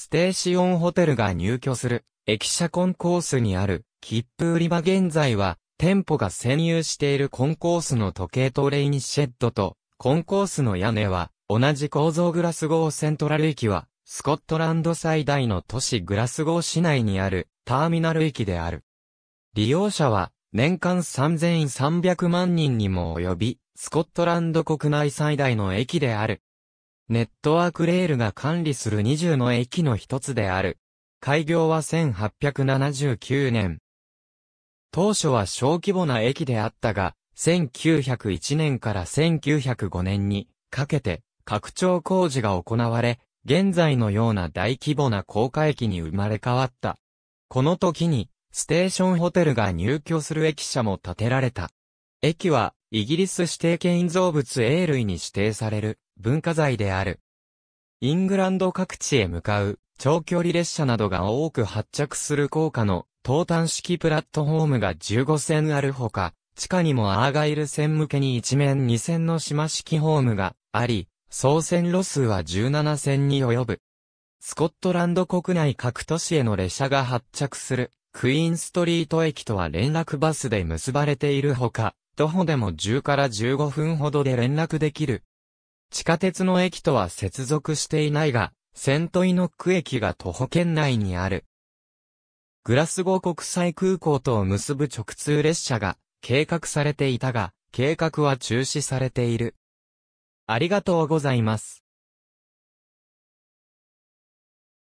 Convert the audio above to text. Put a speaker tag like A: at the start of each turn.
A: ステーシオンホテルが入居する、駅舎コンコースにある、切符売り場現在は、店舗が占有しているコンコースの時計とレインシェッドと、コンコースの屋根は、同じ構造グラスゴーセントラル駅は、スコットランド最大の都市グラスゴー市内にある、ターミナル駅である。利用者は、年間3300万人にも及び、スコットランド国内最大の駅である。ネットワークレールが管理する20の駅の一つである。開業は1879年。当初は小規模な駅であったが、1901年から1905年にかけて拡張工事が行われ、現在のような大規模な高架駅に生まれ変わった。この時に、ステーションホテルが入居する駅舎も建てられた。駅は、イギリス指定建造物 A 類に指定される、文化財である。イングランド各地へ向かう長距離列車などが多く発着する高架の東端式プラットフォームが15線あるほか、地下にもアーガイル線向けに一面二線の島式ホームがあり、総線路数は17線に及ぶ。スコットランド国内各都市への列車が発着するクイーンストリート駅とは連絡バスで結ばれているほか、徒歩でも10から15分ほどで連絡できる地下鉄の駅とは接続していないが、セントイノック駅が徒歩圏内にある。グラスゴー国際空港とを結ぶ直通列車が計画されていたが、計画は中止されている。ありがとうございます。